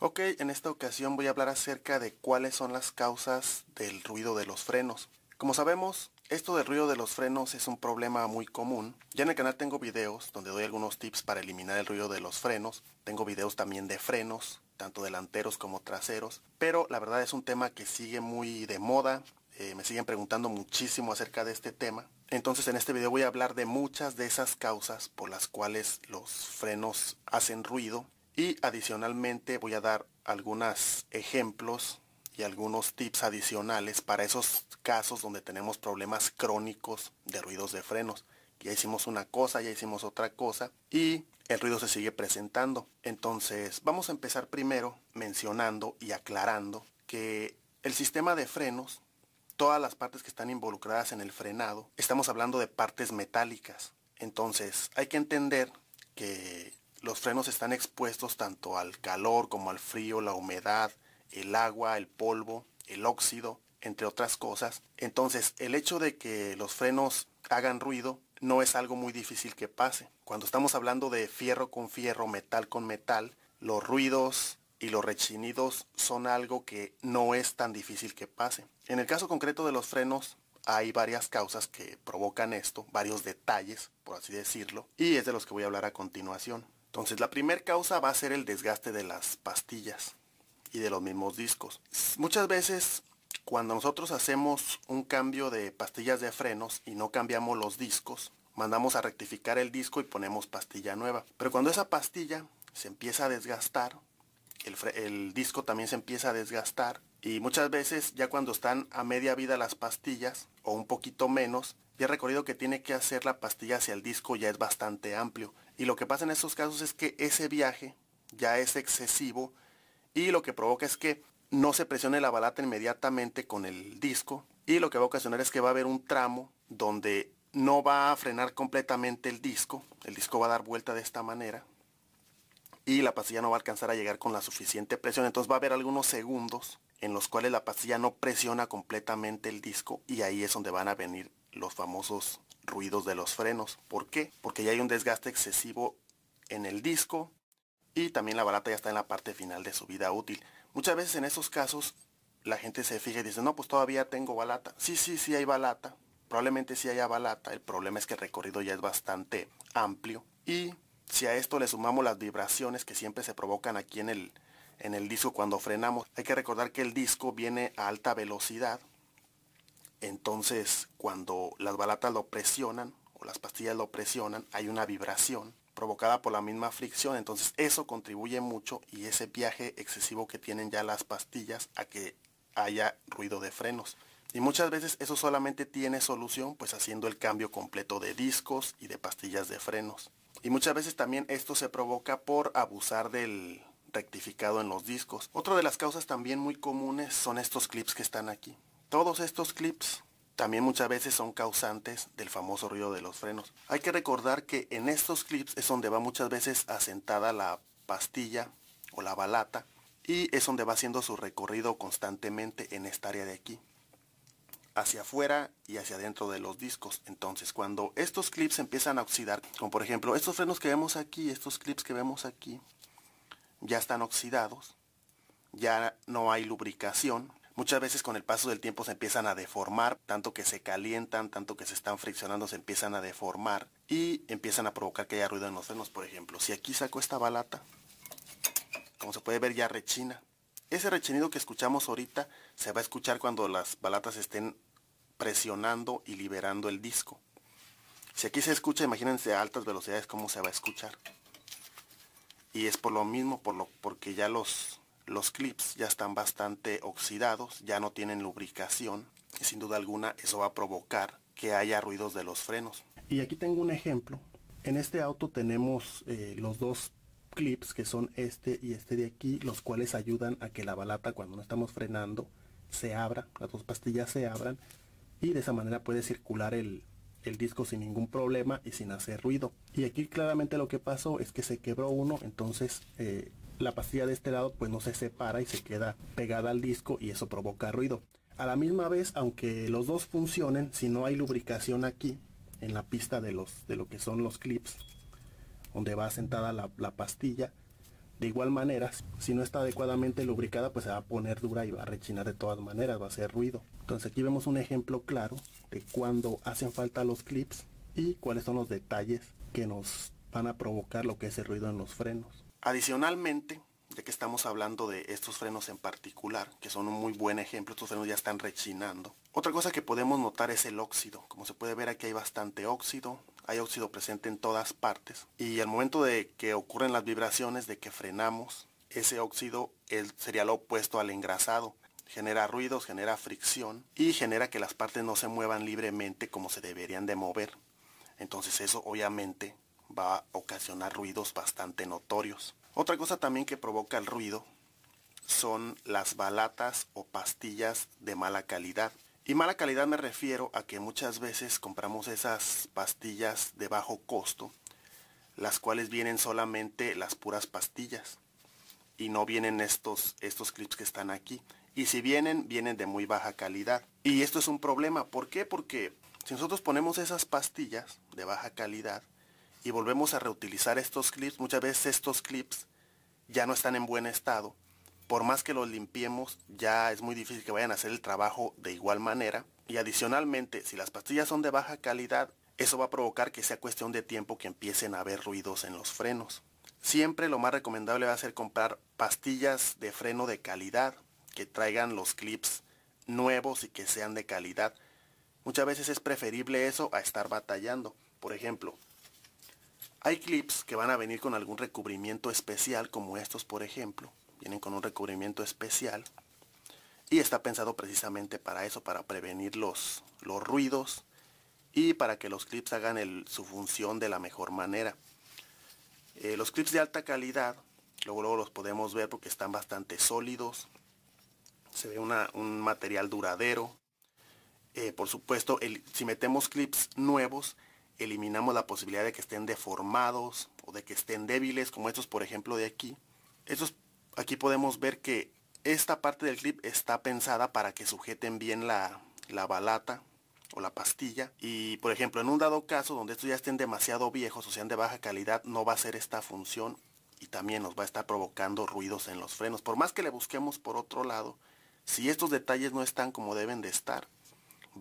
Ok, en esta ocasión voy a hablar acerca de cuáles son las causas del ruido de los frenos. Como sabemos, esto del ruido de los frenos es un problema muy común. Ya en el canal tengo videos donde doy algunos tips para eliminar el ruido de los frenos. Tengo videos también de frenos, tanto delanteros como traseros. Pero la verdad es un tema que sigue muy de moda. Eh, me siguen preguntando muchísimo acerca de este tema. Entonces en este video voy a hablar de muchas de esas causas por las cuales los frenos hacen ruido y adicionalmente voy a dar algunos ejemplos y algunos tips adicionales para esos casos donde tenemos problemas crónicos de ruidos de frenos. Ya hicimos una cosa, ya hicimos otra cosa y el ruido se sigue presentando. Entonces vamos a empezar primero mencionando y aclarando que el sistema de frenos, todas las partes que están involucradas en el frenado, estamos hablando de partes metálicas. Entonces hay que entender que los frenos están expuestos tanto al calor como al frío, la humedad, el agua, el polvo, el óxido, entre otras cosas. Entonces, el hecho de que los frenos hagan ruido no es algo muy difícil que pase. Cuando estamos hablando de fierro con fierro, metal con metal, los ruidos y los rechinidos son algo que no es tan difícil que pase. En el caso concreto de los frenos, hay varias causas que provocan esto, varios detalles, por así decirlo, y es de los que voy a hablar a continuación. Entonces la primera causa va a ser el desgaste de las pastillas y de los mismos discos. Muchas veces cuando nosotros hacemos un cambio de pastillas de frenos y no cambiamos los discos, mandamos a rectificar el disco y ponemos pastilla nueva. Pero cuando esa pastilla se empieza a desgastar, el, el disco también se empieza a desgastar y muchas veces ya cuando están a media vida las pastillas o un poquito menos, ya el recorrido que tiene que hacer la pastilla hacia el disco ya es bastante amplio. Y lo que pasa en estos casos es que ese viaje ya es excesivo y lo que provoca es que no se presione la balata inmediatamente con el disco y lo que va a ocasionar es que va a haber un tramo donde no va a frenar completamente el disco, el disco va a dar vuelta de esta manera y la pastilla no va a alcanzar a llegar con la suficiente presión, entonces va a haber algunos segundos en los cuales la pastilla no presiona completamente el disco y ahí es donde van a venir los famosos ruidos de los frenos. ¿Por qué? Porque ya hay un desgaste excesivo en el disco y también la balata ya está en la parte final de su vida útil. Muchas veces en esos casos la gente se fija y dice, no, pues todavía tengo balata. Sí, sí, sí hay balata. Probablemente sí haya balata. El problema es que el recorrido ya es bastante amplio. Y si a esto le sumamos las vibraciones que siempre se provocan aquí en el, en el disco cuando frenamos, hay que recordar que el disco viene a alta velocidad entonces, cuando las balatas lo presionan o las pastillas lo presionan, hay una vibración provocada por la misma fricción. Entonces, eso contribuye mucho y ese viaje excesivo que tienen ya las pastillas a que haya ruido de frenos. Y muchas veces eso solamente tiene solución pues haciendo el cambio completo de discos y de pastillas de frenos. Y muchas veces también esto se provoca por abusar del rectificado en los discos. Otra de las causas también muy comunes son estos clips que están aquí. Todos estos clips también muchas veces son causantes del famoso ruido de los frenos. Hay que recordar que en estos clips es donde va muchas veces asentada la pastilla o la balata y es donde va haciendo su recorrido constantemente en esta área de aquí hacia afuera y hacia adentro de los discos entonces cuando estos clips empiezan a oxidar como por ejemplo estos frenos que vemos aquí estos clips que vemos aquí ya están oxidados ya no hay lubricación Muchas veces con el paso del tiempo se empiezan a deformar, tanto que se calientan, tanto que se están friccionando, se empiezan a deformar y empiezan a provocar que haya ruido en los senos, por ejemplo. Si aquí saco esta balata, como se puede ver ya rechina. Ese rechinido que escuchamos ahorita se va a escuchar cuando las balatas estén presionando y liberando el disco. Si aquí se escucha, imagínense a altas velocidades cómo se va a escuchar. Y es por lo mismo, por lo, porque ya los, los clips ya están bastante oxidados, ya no tienen lubricación y sin duda alguna eso va a provocar que haya ruidos de los frenos. Y aquí tengo un ejemplo. En este auto tenemos eh, los dos clips que son este y este de aquí, los cuales ayudan a que la balata cuando no estamos frenando se abra, las dos pastillas se abran y de esa manera puede circular el, disco sin ningún problema y sin hacer ruido. Y aquí claramente lo que pasó es que se quebró uno, entonces eh, la pastilla de este lado pues no se separa y se queda pegada al disco y eso provoca ruido. A la misma vez, aunque los dos funcionen, si no hay lubricación aquí, en la pista de, los, de lo que son los clips, donde va sentada la, la pastilla, de igual manera, si no está adecuadamente lubricada, pues se va a poner dura y va a rechinar de todas maneras, va a hacer ruido. Entonces aquí vemos un ejemplo claro de cuando hacen falta los clips y cuáles son los detalles que nos van a provocar lo que es el ruido en los frenos. Adicionalmente, ya que estamos hablando de estos frenos en particular, que son un muy buen ejemplo, estos frenos ya están rechinando. Otra cosa que podemos notar es el óxido. Como se puede ver aquí hay bastante óxido, hay óxido presente en todas partes. Y al momento de que ocurren las vibraciones, de que frenamos, ese óxido sería lo opuesto al engrasado. Genera ruidos, genera fricción y genera que las partes no se muevan libremente como se deberían de mover. Entonces eso obviamente va a ocasionar ruidos bastante notorios. Otra cosa también que provoca el ruido son las balatas o pastillas de mala calidad. Y mala calidad me refiero a que muchas veces compramos esas pastillas de bajo costo, las cuales vienen solamente las puras pastillas. Y no vienen estos, estos clips que están aquí. Y si vienen, vienen de muy baja calidad. Y esto es un problema. ¿Por qué? Porque si nosotros ponemos esas pastillas de baja calidad, y volvemos a reutilizar estos clips, muchas veces estos clips ya no están en buen estado. Por más que los limpiemos, ya es muy difícil que vayan a hacer el trabajo de igual manera. Y adicionalmente, si las pastillas son de baja calidad, eso va a provocar que sea cuestión de tiempo que empiecen a haber ruidos en los frenos. Siempre lo más recomendable va a ser comprar pastillas de freno de calidad, que traigan los clips nuevos y que sean de calidad. Muchas veces es preferible eso a estar batallando. Por ejemplo, hay clips que van a venir con algún recubrimiento especial, como estos por ejemplo. Vienen con un recubrimiento especial. Y está pensado precisamente para eso, para prevenir los, los ruidos y para que los clips hagan su función de la mejor manera. Eh, los clips de alta calidad, luego, luego los podemos ver porque están bastante sólidos. Se ve un material duradero. Eh, por supuesto, si metemos clips nuevos, eliminamos la posibilidad de que estén deformados o de que estén débiles, como estos por ejemplo de aquí. aquí podemos ver que esta parte del clip está pensada para que sujeten bien la, la balata o la pastilla y por ejemplo en un dado caso donde estos ya estén demasiado viejos o sean de baja calidad no va a ser esta función y también nos va a estar provocando ruidos en los frenos por más que le busquemos por otro lado si estos detalles no están como deben de estar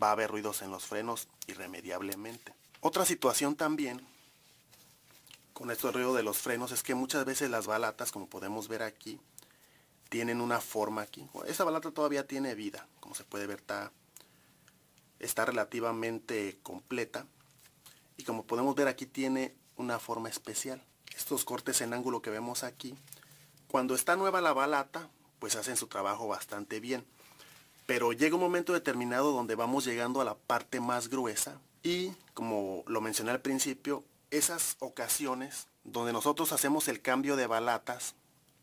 va a haber ruidos en los frenos irremediablemente otra situación también con este ruido de los frenos es que muchas veces las balatas, como podemos ver aquí, tienen una forma aquí. Esa balata todavía tiene vida, como se puede ver está, está relativamente completa. Y como podemos ver aquí tiene una forma especial. Estos cortes en ángulo que vemos aquí, cuando está nueva la balata, pues hacen su trabajo bastante bien. Pero llega un momento determinado donde vamos llegando a la parte más gruesa y, como lo mencioné al principio, esas ocasiones donde nosotros hacemos el cambio de balatas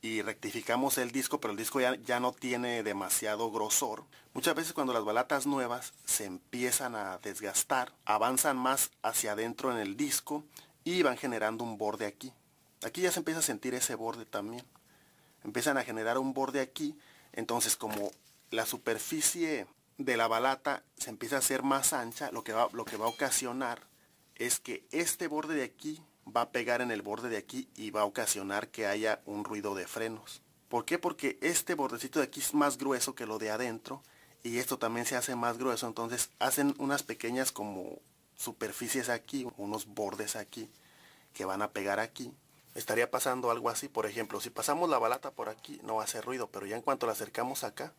y rectificamos el disco, pero el disco ya, ya, no tiene demasiado grosor. Muchas veces cuando las balatas nuevas se empiezan a desgastar, avanzan más hacia adentro en el disco y van generando un borde aquí. Aquí ya se empieza a sentir ese borde también. Empiezan a generar un borde aquí, entonces como la superficie de la balata se empieza a hacer más ancha, lo que, va, lo que va a ocasionar es que este borde de aquí va a pegar en el borde de aquí y va a ocasionar que haya un ruido de frenos. ¿Por qué? Porque este bordecito de aquí es más grueso que lo de adentro y esto también se hace más grueso, entonces hacen unas pequeñas como superficies aquí, unos bordes aquí que van a pegar aquí. Estaría pasando algo así, por ejemplo, si pasamos la balata por aquí no va a hacer ruido, pero ya en cuanto la acercamos acá,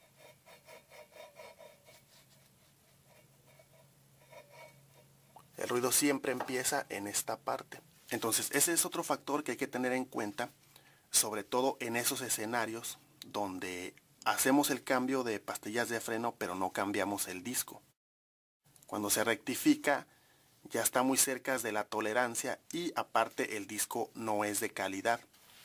El ruido siempre empieza en esta parte. Entonces, ese es otro factor que hay que tener en cuenta, sobre todo en esos escenarios donde hacemos el cambio de pastillas de freno, pero no cambiamos el disco. Cuando se rectifica, ya está muy cerca de la tolerancia y aparte el disco no es de calidad.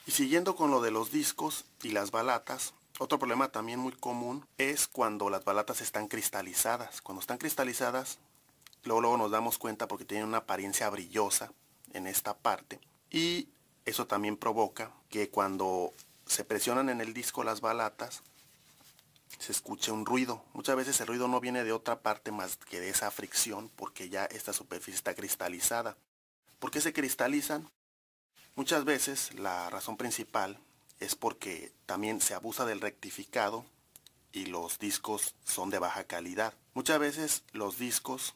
Y siguiendo con lo de los discos y las balatas, otro problema también muy común es cuando las balatas están cristalizadas. Cuando están cristalizadas Luego, luego nos damos cuenta porque tiene una apariencia brillosa en esta parte. Y eso también provoca que cuando se presionan en el disco las balatas, se escuche un ruido. Muchas veces el ruido no viene de otra parte más que de esa fricción porque ya esta superficie está cristalizada. ¿Por qué se cristalizan? Muchas veces la razón principal es porque también se abusa del rectificado y los discos son de baja calidad. Muchas veces los discos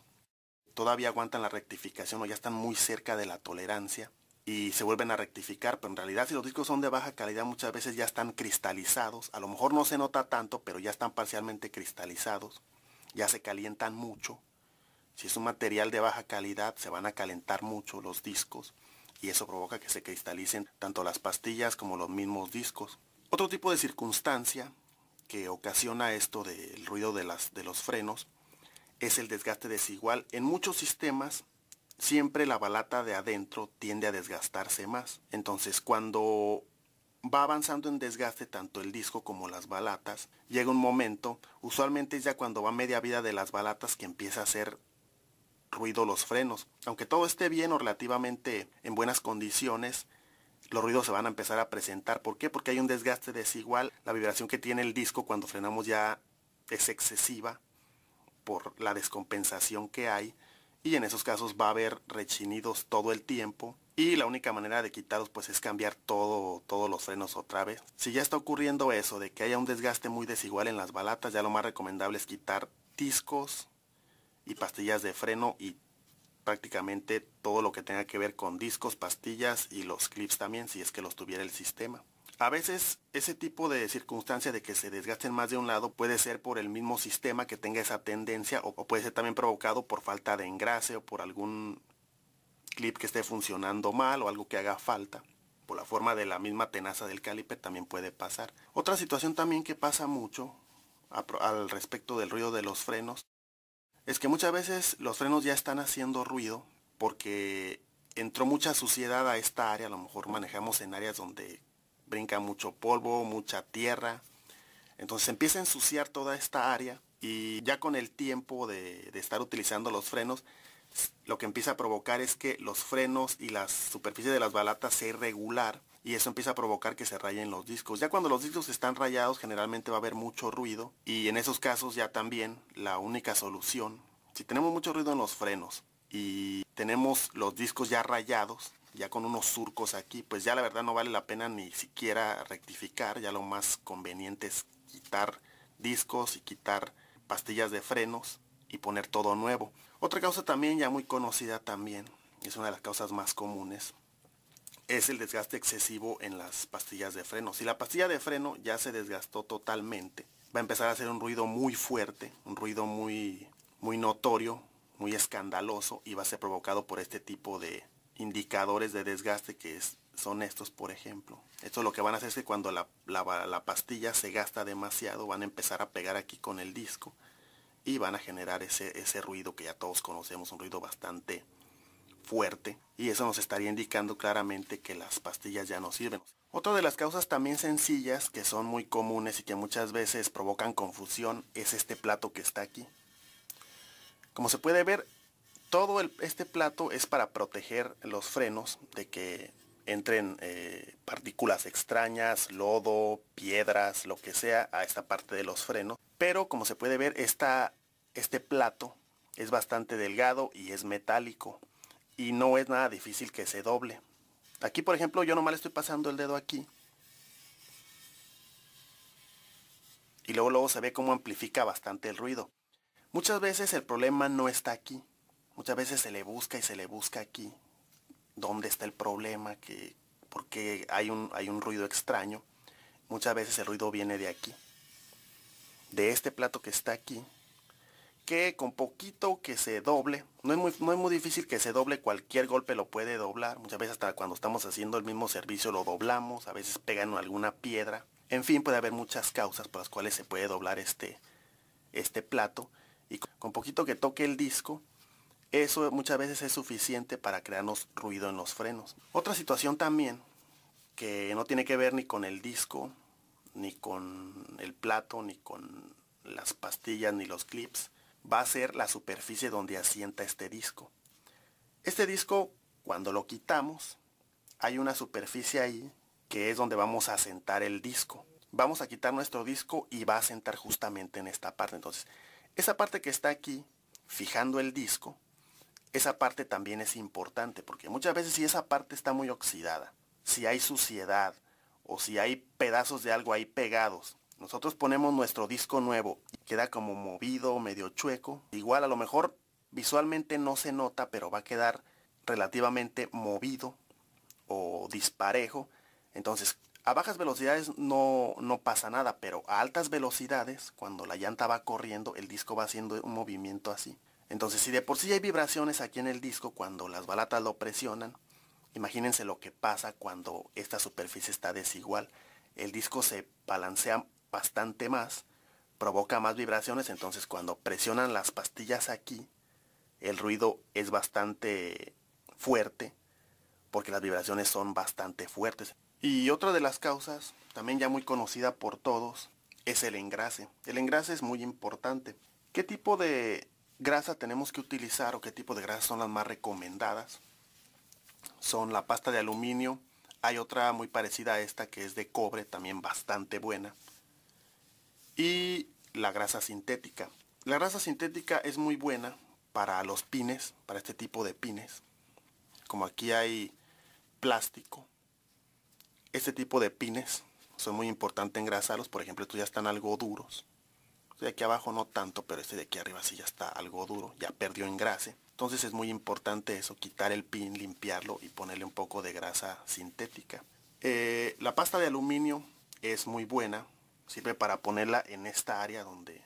todavía aguantan la rectificación o ya están muy cerca de la tolerancia y se vuelven a rectificar, pero en realidad si los discos son de baja calidad muchas veces ya están cristalizados, a lo mejor no se nota tanto, pero ya están parcialmente cristalizados, ya se calientan mucho. Si es un material de baja calidad, se van a calentar mucho los discos y eso provoca que se cristalicen tanto las pastillas como los mismos discos. Otro tipo de circunstancia que ocasiona esto del ruido de, las, de los frenos es el desgaste desigual. En muchos sistemas siempre la balata de adentro tiende a desgastarse más. Entonces cuando va avanzando en desgaste tanto el disco como las balatas, llega un momento, usualmente es ya cuando va media vida de las balatas que empieza a hacer ruido los frenos. Aunque todo esté bien o relativamente en buenas condiciones, los ruidos se van a empezar a presentar. ¿Por qué? Porque hay un desgaste desigual. La vibración que tiene el disco cuando frenamos ya es excesiva por la descompensación que hay y en esos casos va a haber rechinidos todo el tiempo y la única manera de quitarlos pues es cambiar todo, todos los frenos otra vez. Si ya está ocurriendo eso de que haya un desgaste muy desigual en las balatas, ya lo más recomendable es quitar discos y pastillas de freno y prácticamente todo lo que tenga que ver con discos, pastillas y los clips también si es que los tuviera el sistema. A veces ese tipo de circunstancia de que se desgasten más de un lado puede ser por el mismo sistema que tenga esa tendencia o, puede ser también provocado por falta de engrase o por algún clip que esté funcionando mal o algo que haga falta. Por la forma de la misma tenaza del caliper también puede pasar. Otra situación también que pasa mucho al respecto del ruido de los frenos es que muchas veces los frenos ya están haciendo ruido porque entró mucha suciedad a esta área. A lo mejor manejamos en áreas donde brinca mucho polvo, mucha tierra. Entonces empieza a ensuciar toda esta área y ya con el tiempo de, estar utilizando los frenos, lo que empieza a provocar es que los frenos y la superficie de las balatas se irregular y eso empieza a provocar que se rayen los discos. Ya cuando los discos están rayados generalmente va a haber mucho ruido y en esos casos ya también la única solución, si tenemos mucho ruido en los frenos y tenemos los discos ya rayados, ya con unos surcos aquí, pues ya la verdad no vale la pena ni siquiera rectificar, ya lo más conveniente es quitar discos y quitar pastillas de frenos y poner todo nuevo. Otra causa también ya muy conocida también, es una de las causas más comunes, es el desgaste excesivo en las pastillas de freno. Si la pastilla de freno ya se desgastó totalmente, va a empezar a hacer un ruido muy fuerte, un ruido muy, muy notorio, muy escandaloso y va a ser provocado por este tipo de, indicadores de desgaste que son estos, por ejemplo. Esto lo que van a hacer es que cuando la, la pastilla se gasta demasiado, van a empezar a pegar aquí con el disco y van a generar ese, ese ruido que ya todos conocemos, un ruido bastante fuerte y eso nos estaría indicando claramente que las pastillas ya no sirven. Otra de las causas también sencillas que son muy comunes y que muchas veces provocan confusión es este plato que está aquí. Como se puede ver, todo este plato es para proteger los frenos de que entren eh, partículas extrañas, lodo, piedras, lo que sea, a esta parte de los frenos. Pero como se puede ver, este plato es bastante delgado y es metálico. Y no es nada difícil que se doble. Aquí, por ejemplo, yo nomás estoy pasando el dedo aquí. Y luego, luego se ve cómo amplifica bastante el ruido. Muchas veces el problema no está aquí. Muchas veces se le busca y se le busca aquí dónde está el problema, que, porque hay un, hay un ruido extraño. Muchas veces el ruido viene de aquí, de este plato que está aquí, que con poquito que se doble, no es, muy, es muy difícil que se doble, cualquier golpe lo puede doblar, muchas veces hasta cuando estamos haciendo el mismo servicio lo doblamos, a veces pegan alguna piedra, en fin, puede haber muchas causas por las cuales se puede doblar este, este plato y con poquito que toque el disco eso muchas veces es suficiente para crearnos ruido en los frenos. Otra situación también que no tiene que ver ni con el disco, ni con el plato, ni con las pastillas, ni los clips, va a ser la superficie donde asienta este disco. Este disco, cuando lo quitamos, hay una superficie ahí que es donde vamos a asentar el disco. Vamos a quitar nuestro disco y va a sentar justamente en esta parte. Entonces, esa parte que está aquí, fijando el disco, esa parte también es importante, porque muchas veces si esa parte está muy oxidada, si hay suciedad o si hay pedazos de algo ahí pegados, nosotros ponemos nuestro disco nuevo y queda como movido, medio chueco. Igual a lo mejor visualmente no se nota, pero va a quedar relativamente movido o disparejo. Entonces, a bajas velocidades no, no pasa nada, pero a altas velocidades, cuando la llanta va corriendo, el disco va haciendo un movimiento así. Entonces, si de por sí hay vibraciones aquí en el disco cuando las balatas lo presionan, imagínense lo que pasa cuando esta superficie está desigual. El disco se balancea bastante más, provoca más vibraciones, entonces cuando presionan las pastillas aquí, el ruido es bastante fuerte, porque las vibraciones son bastante fuertes. Y otra de las causas, también ya muy conocida por todos, es el engrase. El engrase es muy importante. ¿Qué tipo de, grasa tenemos que utilizar o qué tipo de grasas son las más recomendadas son la pasta de aluminio hay otra muy parecida a esta que es de cobre también bastante buena y la grasa sintética la grasa sintética es muy buena para los pines para este tipo de pines como aquí hay plástico este tipo de pines son muy importantes engrasarlos por ejemplo estos ya están algo duros de aquí abajo no tanto, pero este de aquí arriba sí ya está algo duro, ya perdió en grasa. Entonces es muy importante eso, quitar el pin, limpiarlo y ponerle un poco de grasa sintética. Eh, la pasta de aluminio es muy buena, sirve para ponerla en esta área donde,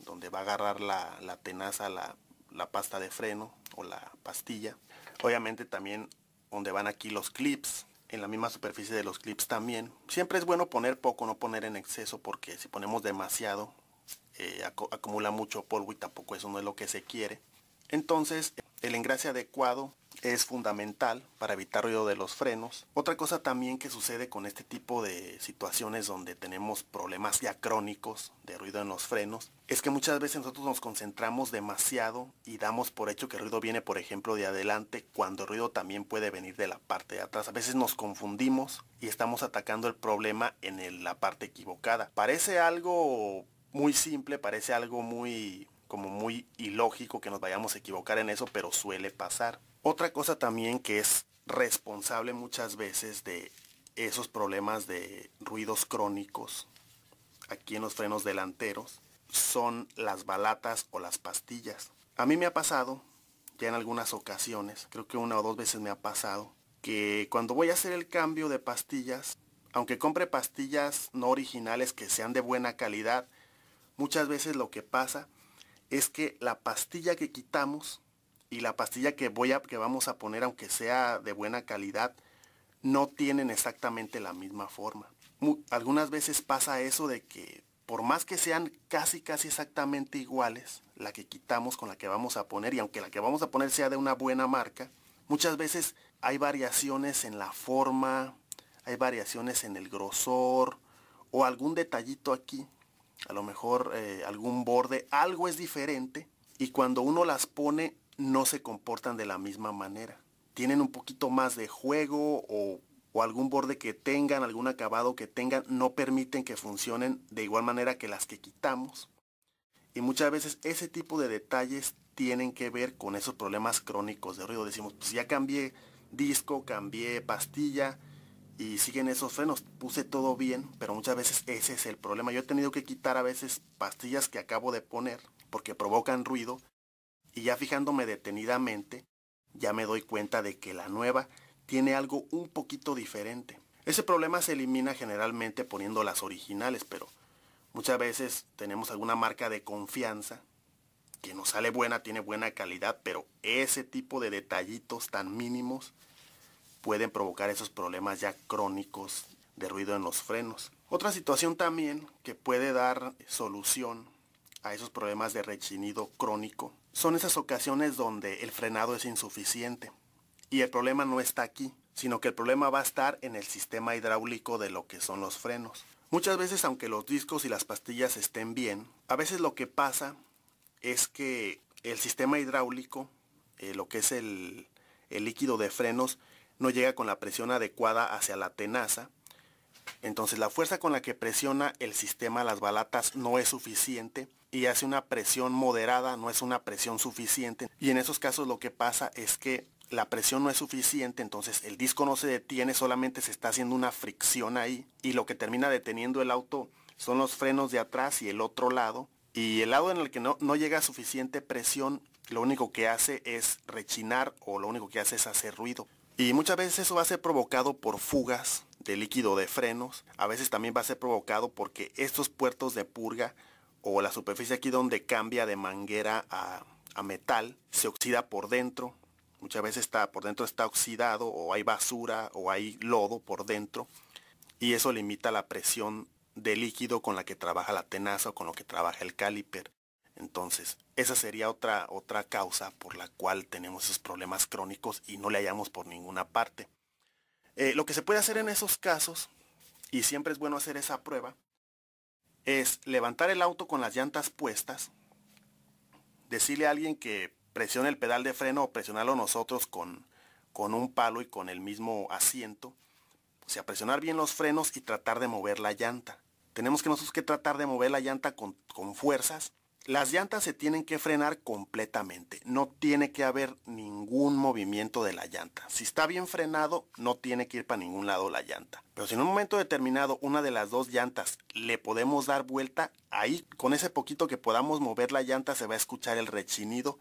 donde va a agarrar la, tenaza, la pasta de freno o la pastilla. Obviamente también donde van aquí los clips, en la misma superficie de los clips también. Siempre es bueno poner poco, no poner en exceso porque si ponemos demasiado eh, acumula mucho polvo y tampoco eso no es lo que se quiere. Entonces el engrase adecuado es fundamental para evitar ruido de los frenos. Otra cosa también que sucede con este tipo de situaciones donde tenemos problemas ya crónicos de ruido en los frenos es que muchas veces nosotros nos concentramos demasiado y damos por hecho que el ruido viene por ejemplo de adelante cuando el ruido también puede venir de la parte de atrás. A veces nos confundimos y estamos atacando el problema en la parte equivocada. Parece algo muy simple, parece algo muy como muy ilógico que nos vayamos a equivocar en eso, pero suele pasar. Otra cosa también que es responsable muchas veces de esos problemas de ruidos crónicos aquí en los frenos delanteros son las balatas o las pastillas. A mí me ha pasado, ya en algunas ocasiones, creo que una o dos veces me ha pasado, que cuando voy a hacer el cambio de pastillas, aunque compre pastillas no originales que sean de buena calidad, Muchas veces lo que pasa es que la pastilla que quitamos y la pastilla que, voy a, que vamos a poner, aunque sea de buena calidad, no tienen exactamente la misma forma. algunas veces pasa eso de que por más que sean casi casi exactamente iguales, la que quitamos con la que vamos a poner, y aunque la que vamos a poner sea de una buena marca, muchas veces hay variaciones en la forma, hay variaciones en el grosor o algún detallito aquí a lo mejor eh, algún borde, algo es diferente y cuando uno las pone no se comportan de la misma manera. Tienen un poquito más de juego o, o algún borde que tengan, algún acabado que tengan, no permiten que funcionen de igual manera que las que quitamos. Y muchas veces ese tipo de detalles tienen que ver con esos problemas crónicos de ruido. Decimos, pues ya cambié disco, cambié pastilla, y siguen esos frenos. Puse todo bien, pero muchas veces ese es el problema. Yo he tenido que quitar a veces pastillas que acabo de poner porque provocan ruido y ya fijándome detenidamente, ya me doy cuenta de que la nueva tiene algo un poquito diferente. Ese problema se elimina generalmente poniendo las originales, pero muchas veces tenemos alguna marca de confianza que nos sale buena, tiene buena calidad, pero ese tipo de detallitos tan mínimos pueden provocar esos problemas ya crónicos de ruido en los frenos. Otra situación también que puede dar solución a esos problemas de rechinido crónico son esas ocasiones donde el frenado es insuficiente. Y el problema no está aquí, sino que el problema va a estar en el sistema hidráulico de lo que son los frenos. Muchas veces aunque los discos y las pastillas estén bien, a veces lo que pasa es que el sistema hidráulico, eh, lo que es el líquido de frenos, no llega con la presión adecuada hacia la tenaza. Entonces la fuerza con la que presiona el sistema las balatas no es suficiente y hace una presión moderada, no es una presión suficiente. Y en esos casos lo que pasa es que la presión no es suficiente, entonces el disco no se detiene, solamente se está haciendo una fricción ahí y lo que termina deteniendo el auto son los frenos de atrás y el otro lado. Y el lado en el que no, no llega suficiente presión, lo único que hace es rechinar o lo único que hace es hacer ruido. Y muchas veces eso va a ser provocado por fugas de líquido de frenos. A veces también va a ser provocado porque estos puertos de purga o la superficie aquí donde cambia de manguera a, metal se oxida por dentro. Muchas veces está, por dentro está oxidado o hay basura o hay lodo por dentro. Y eso limita la presión de líquido con la que trabaja la tenaza o con lo que trabaja el caliper. Entonces, esa sería otra, otra causa por la cual tenemos esos problemas crónicos y no le hallamos por ninguna parte. Eh, lo que se puede hacer en esos casos, y siempre es bueno hacer esa prueba, es levantar el auto con las llantas puestas, decirle a alguien que presione el pedal de freno o presionarlo nosotros con, con un palo y con el mismo asiento. O sea, presionar bien los frenos y tratar de mover la llanta. Tenemos que nosotros que tratar de mover la llanta con, con fuerzas las llantas se tienen que frenar completamente, no tiene que haber ningún movimiento de la llanta. Si está bien frenado, no tiene que ir para ningún lado la llanta. Pero si en un momento determinado una de las dos llantas le podemos dar vuelta, ahí con ese poquito que podamos mover la llanta se va a escuchar el rechinido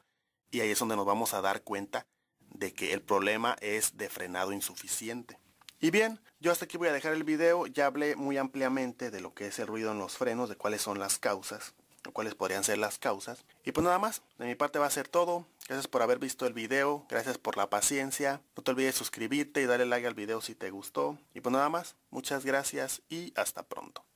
y ahí es donde nos vamos a dar cuenta de que el problema es de frenado insuficiente. Y bien, yo hasta aquí voy a dejar el video, ya hablé muy ampliamente de lo que es el ruido en los frenos, de cuáles son las causas cuáles podrían ser las causas. Y pues nada más, de mi parte va a ser todo. Gracias por haber visto el video, gracias por la paciencia. No te olvides suscribirte y darle like al video si te gustó. Y pues nada más, muchas gracias y hasta pronto.